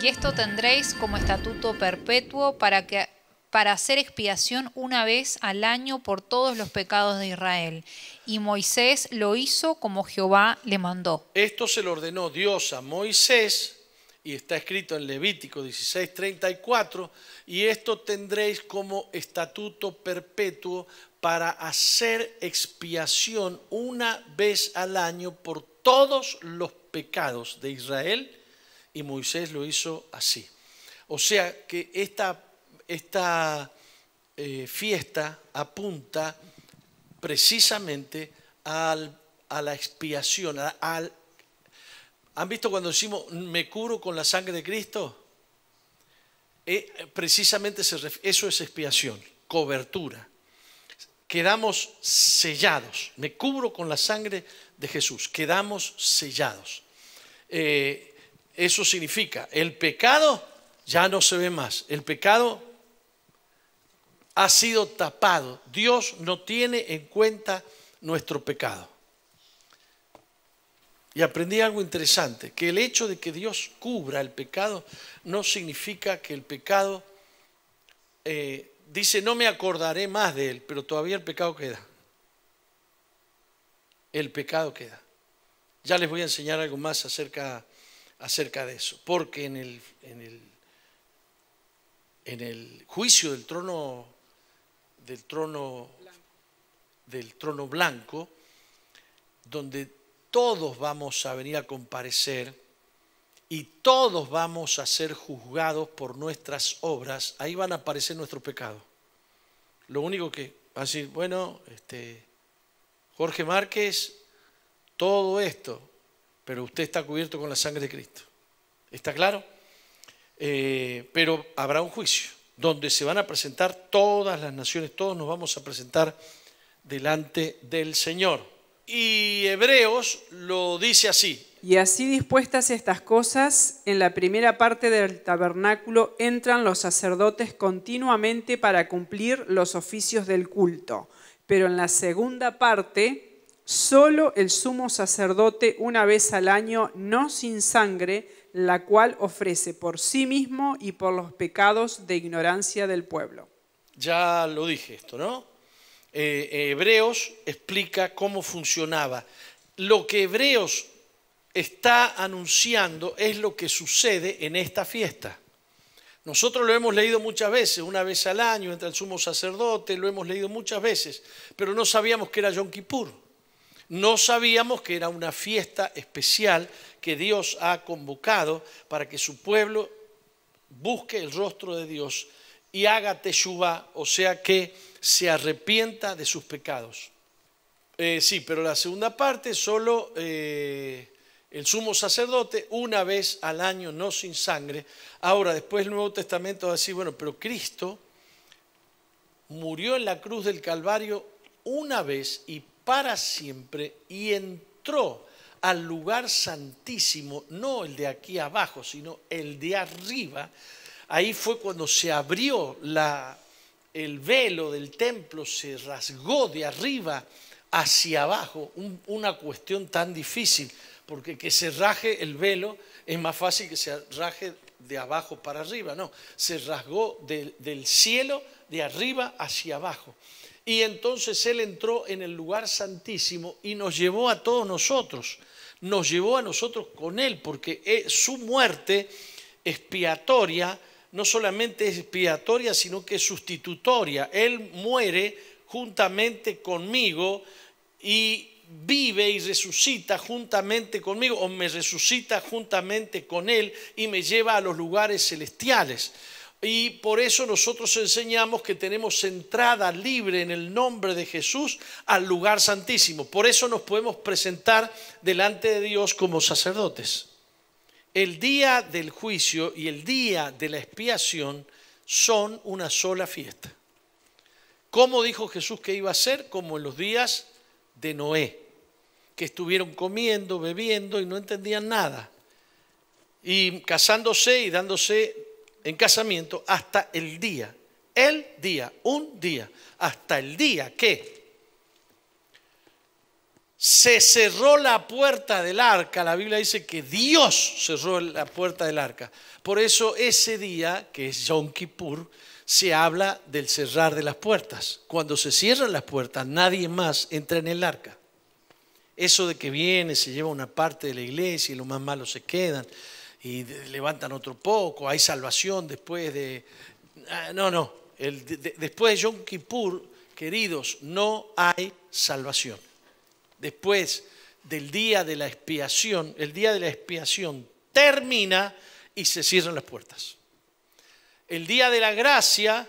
y esto tendréis como estatuto perpetuo para que para hacer expiación una vez al año por todos los pecados de Israel. Y Moisés lo hizo como Jehová le mandó. Esto se lo ordenó Dios a Moisés, y está escrito en Levítico 16, 34, y esto tendréis como estatuto perpetuo para hacer expiación una vez al año por todos los pecados de Israel y Moisés lo hizo así. O sea que esta, esta eh, fiesta apunta precisamente a la expiación. ¿Han visto cuando decimos me cubro con la sangre de Cristo? Eh, precisamente eso es expiación, cobertura. Quedamos sellados. Me cubro con la sangre de Jesús. Quedamos sellados. Eh, eso significa, el pecado ya no se ve más. El pecado ha sido tapado. Dios no tiene en cuenta nuestro pecado. Y aprendí algo interesante, que el hecho de que Dios cubra el pecado no significa que el pecado, eh, dice, no me acordaré más de él, pero todavía el pecado queda. El pecado queda. Ya les voy a enseñar algo más acerca acerca de eso, porque en el, en el, en el juicio del trono, del trono blanco. del trono blanco, donde todos vamos a venir a comparecer y todos vamos a ser juzgados por nuestras obras, ahí van a aparecer nuestros pecados. Lo único que va a decir, bueno, este, Jorge Márquez, todo esto, pero usted está cubierto con la sangre de Cristo. ¿Está claro? Eh, pero habrá un juicio donde se van a presentar todas las naciones, todos nos vamos a presentar delante del Señor. Y Hebreos lo dice así. Y así dispuestas estas cosas, en la primera parte del tabernáculo entran los sacerdotes continuamente para cumplir los oficios del culto, pero en la segunda parte Solo el sumo sacerdote una vez al año, no sin sangre, la cual ofrece por sí mismo y por los pecados de ignorancia del pueblo. Ya lo dije esto, ¿no? Eh, Hebreos explica cómo funcionaba. Lo que Hebreos está anunciando es lo que sucede en esta fiesta. Nosotros lo hemos leído muchas veces, una vez al año, entra el sumo sacerdote, lo hemos leído muchas veces, pero no sabíamos que era Yom Kippur. No sabíamos que era una fiesta especial que Dios ha convocado para que su pueblo busque el rostro de Dios y haga teshuva, o sea que se arrepienta de sus pecados. Eh, sí, pero la segunda parte solo eh, el sumo sacerdote una vez al año, no sin sangre. Ahora, después el Nuevo Testamento va a decir, bueno, pero Cristo murió en la cruz del Calvario una vez y para siempre y entró al lugar santísimo, no el de aquí abajo, sino el de arriba. Ahí fue cuando se abrió el velo del templo, se rasgó de arriba hacia abajo, una cuestión tan difícil, porque que se raje el velo es más fácil que se raje de abajo para arriba, no, se rasgó del cielo de arriba hacia abajo. Y entonces Él entró en el lugar santísimo y nos llevó a todos nosotros, nos llevó a nosotros con Él, porque eh, su muerte expiatoria no solamente es expiatoria, sino que es sustitutoria. Él muere juntamente conmigo y vive y resucita juntamente conmigo, o me resucita juntamente con Él y me lleva a los lugares celestiales. Y por eso nosotros enseñamos que tenemos entrada libre en el nombre de Jesús al lugar santísimo. Por eso nos podemos presentar delante de Dios como sacerdotes. El día del juicio y el día de la expiación son una sola fiesta. ¿Cómo dijo Jesús que iba a ser? Como en los días de Noé, que estuvieron comiendo, bebiendo y no entendían nada, y casándose y dándose en casamiento hasta el día, el día, un día, hasta el día que se cerró la puerta del arca. La Biblia dice que Dios cerró la puerta del arca. Por eso ese día, que es Yom Kippur, se habla del cerrar de las puertas. Cuando se cierran las puertas, nadie más entra en el arca. Eso de que viene, se lleva una parte de la iglesia y los más malos se quedan y levantan otro poco, hay salvación después de... Ah, no, no, después de Yom Kippur, queridos, no hay salvación. Después del día de la expiación, el día de la expiación termina y se cierran las puertas. El día de la gracia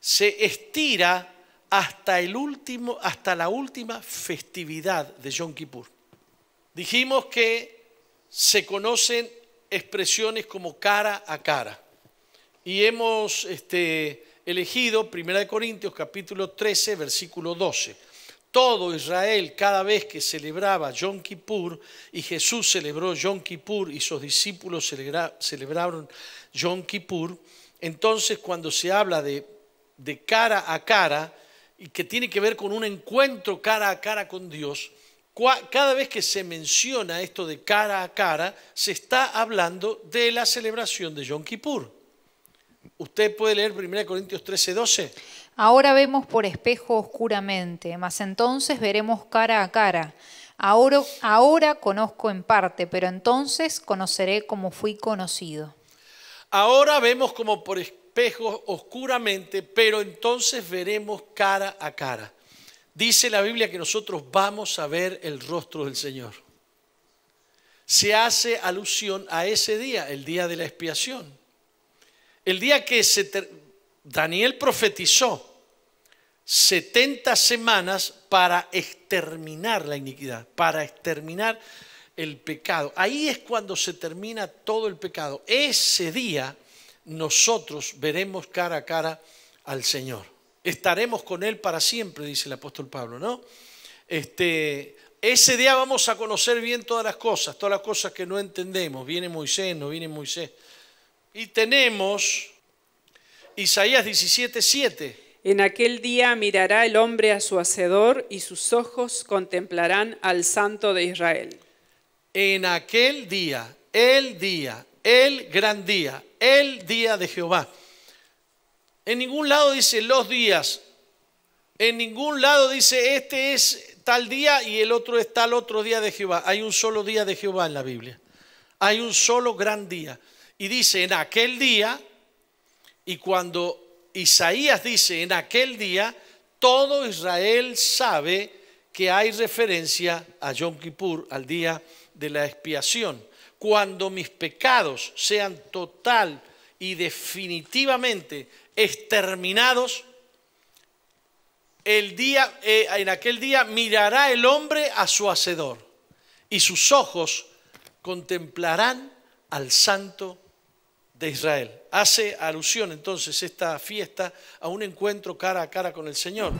se estira hasta, el último, hasta la última festividad de Yom Kippur. Dijimos que se conocen expresiones como cara a cara. Y hemos este, elegido 1 Corintios capítulo 13, versículo 12. Todo Israel, cada vez que celebraba Yom Kippur, y Jesús celebró Yom Kippur y sus discípulos celebraron Yom Kippur, entonces cuando se habla de, de cara a cara, y que tiene que ver con un encuentro cara a cara con Dios, cada vez que se menciona esto de cara a cara, se está hablando de la celebración de Yom Kippur. Usted puede leer 1 Corintios 13, 12. Ahora vemos por espejo oscuramente, mas entonces veremos cara a cara. Ahora, ahora conozco en parte, pero entonces conoceré como fui conocido. Ahora vemos como por espejo oscuramente, pero entonces veremos cara a cara. Dice la Biblia que nosotros vamos a ver el rostro del Señor. Se hace alusión a ese día, el día de la expiación. El día que Daniel profetizó 70 semanas para exterminar la iniquidad, para exterminar el pecado. Ahí es cuando se termina todo el pecado. Ese día nosotros veremos cara a cara al Señor estaremos con Él para siempre, dice el apóstol Pablo, ¿no? Este, ese día vamos a conocer bien todas las cosas, todas las cosas que no entendemos. Viene Moisés, no viene Moisés. Y tenemos Isaías 17:7. En aquel día mirará el hombre a su Hacedor y sus ojos contemplarán al Santo de Israel. En aquel día, el día, el gran día, el día de Jehová. En ningún lado dice los días. En ningún lado dice este es tal día y el otro es tal otro día de Jehová. Hay un solo día de Jehová en la Biblia. Hay un solo gran día. Y dice en aquel día, y cuando Isaías dice en aquel día, todo Israel sabe que hay referencia a Yom Kippur, al día de la expiación. Cuando mis pecados sean total y definitivamente exterminados, el día, eh, en aquel día mirará el hombre a su hacedor y sus ojos contemplarán al santo de Israel. Hace alusión entonces esta fiesta a un encuentro cara a cara con el Señor.